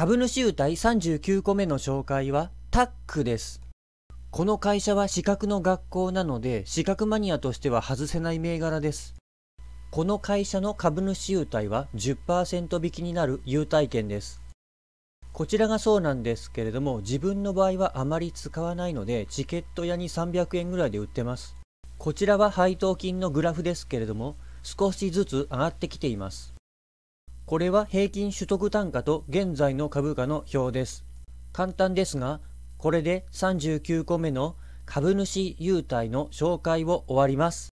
株主優待39個目の紹介はタックです。この会社は資格の学校なので資格マニアとしては外せない銘柄です。この会社の株主優待は10%引きになる優待券です。こちらがそうなんですけれども自分の場合はあまり使わないのでチケット屋に300円ぐらいで売ってます。こちらは配当金のグラフですけれども少しずつ上がってきています。これは平均取得単価と現在の株価の表です。簡単ですが、これで39個目の株主優待の紹介を終わります。